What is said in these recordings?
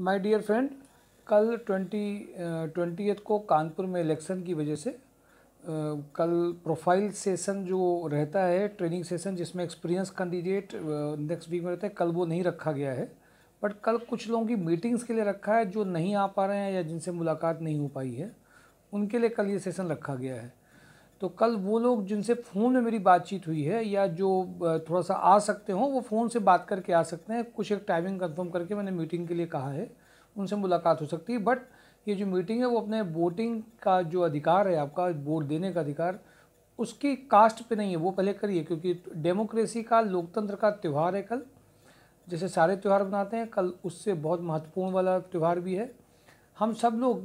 my dear friend कल twenty twenty को कानपुर में इलेक्शन की वजह से कल प्रोफाइल सेशन जो रहता है ट्रेनिंग सेशन जिसमें एक्सपीरियंस कैंडिडेट नेक्स्ट वीक में रहता है कल वो नहीं रखा गया है बट कल कुछ लोगों की मीटिंग्स के लिए रखा है जो नहीं आ पा रहे हैं या जिनसे मुलाकात नहीं हो पाई है उनके लिए कल ये सेशन रखा गया है तो कल वो लोग जिनसे फ़ोन में मेरी बातचीत हुई है या जो थोड़ा सा आ सकते हों वो फ़ोन से बात करके आ सकते हैं कुछ एक टाइमिंग कंफर्म करके मैंने मीटिंग के लिए कहा है उनसे मुलाकात हो सकती है बट ये जो मीटिंग है वो अपने वोटिंग का जो अधिकार है आपका वोट देने का अधिकार उसकी कास्ट पे नहीं है वो पहले करिए क्योंकि डेमोक्रेसी का लोकतंत्र का त्यौहार है कल जैसे सारे त्यौहार मनाते हैं कल उससे बहुत महत्वपूर्ण वाला त्यौहार भी है हम सब लोग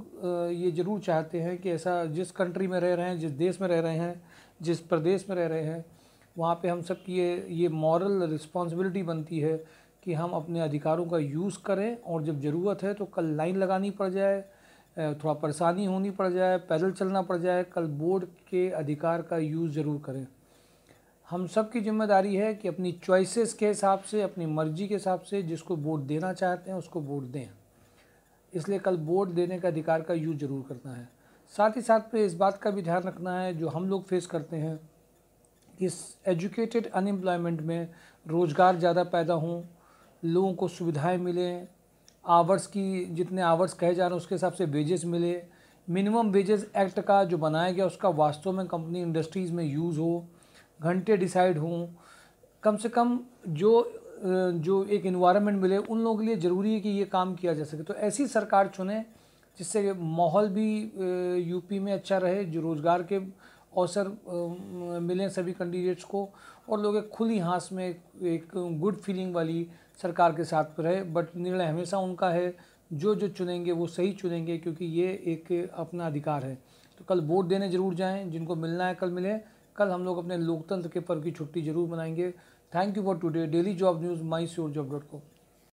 ये ज़रूर चाहते हैं कि ऐसा जिस कंट्री में रह रहे हैं जिस देश में रह रहे हैं जिस प्रदेश में रह रहे हैं वहाँ पे हम सब की ये ये मॉरल रिस्पॉन्सिबिलिटी बनती है कि हम अपने अधिकारों का यूज़ करें और जब ज़रूरत है तो कल लाइन लगानी पड़ जाए थोड़ा परेशानी होनी पड़ जाए पैदल चलना पड़ जाए कल बोर्ड के अधिकार का यूज़ ज़रूर करें हम सब की जिम्मेदारी है कि अपनी चॉइसेस के हिसाब से अपनी मर्ज़ी के हिसाब से जिसको वोट देना चाहते हैं उसको वोट दें इसलिए कल वोट देने का अधिकार का यूज़ ज़रूर करना है साथ ही साथ पे इस बात का भी ध्यान रखना है जो हम लोग फेस करते हैं इस एजुकेटेड अनएम्प्लॉयमेंट में रोज़गार ज़्यादा पैदा हों लोगों को सुविधाएं मिलें आवर्स की जितने आवर्स कहे जा रहे हैं उसके हिसाब से वेजेस मिले मिनिमम वेजेस एक्ट का जो बनाया गया उसका वास्तव में कंपनी इंडस्ट्रीज़ में यूज़ हो घंटे डिसाइड हों कम से कम जो जो एक इन्वायरमेंट मिले उन लोगों के लिए ज़रूरी है कि ये काम किया जा सके तो ऐसी सरकार चुने जिससे माहौल भी यूपी में अच्छा रहे जो रोज़गार के अवसर मिलें सभी कैंडिडेट्स को और लोग एक खुली हाँस में एक गुड फीलिंग वाली सरकार के साथ रहे बट निर्णय हमेशा उनका है जो जो चुनेंगे वो सही चुनेंगे क्योंकि ये एक अपना अधिकार है तो कल वोट देने ज़रूर जाएं जिनको मिलना है कल मिले कल हम लोग अपने लोकतंत्र के पर्व की छुट्टी जरूर मनाएंगे thank you for today daily job news my sure job dot com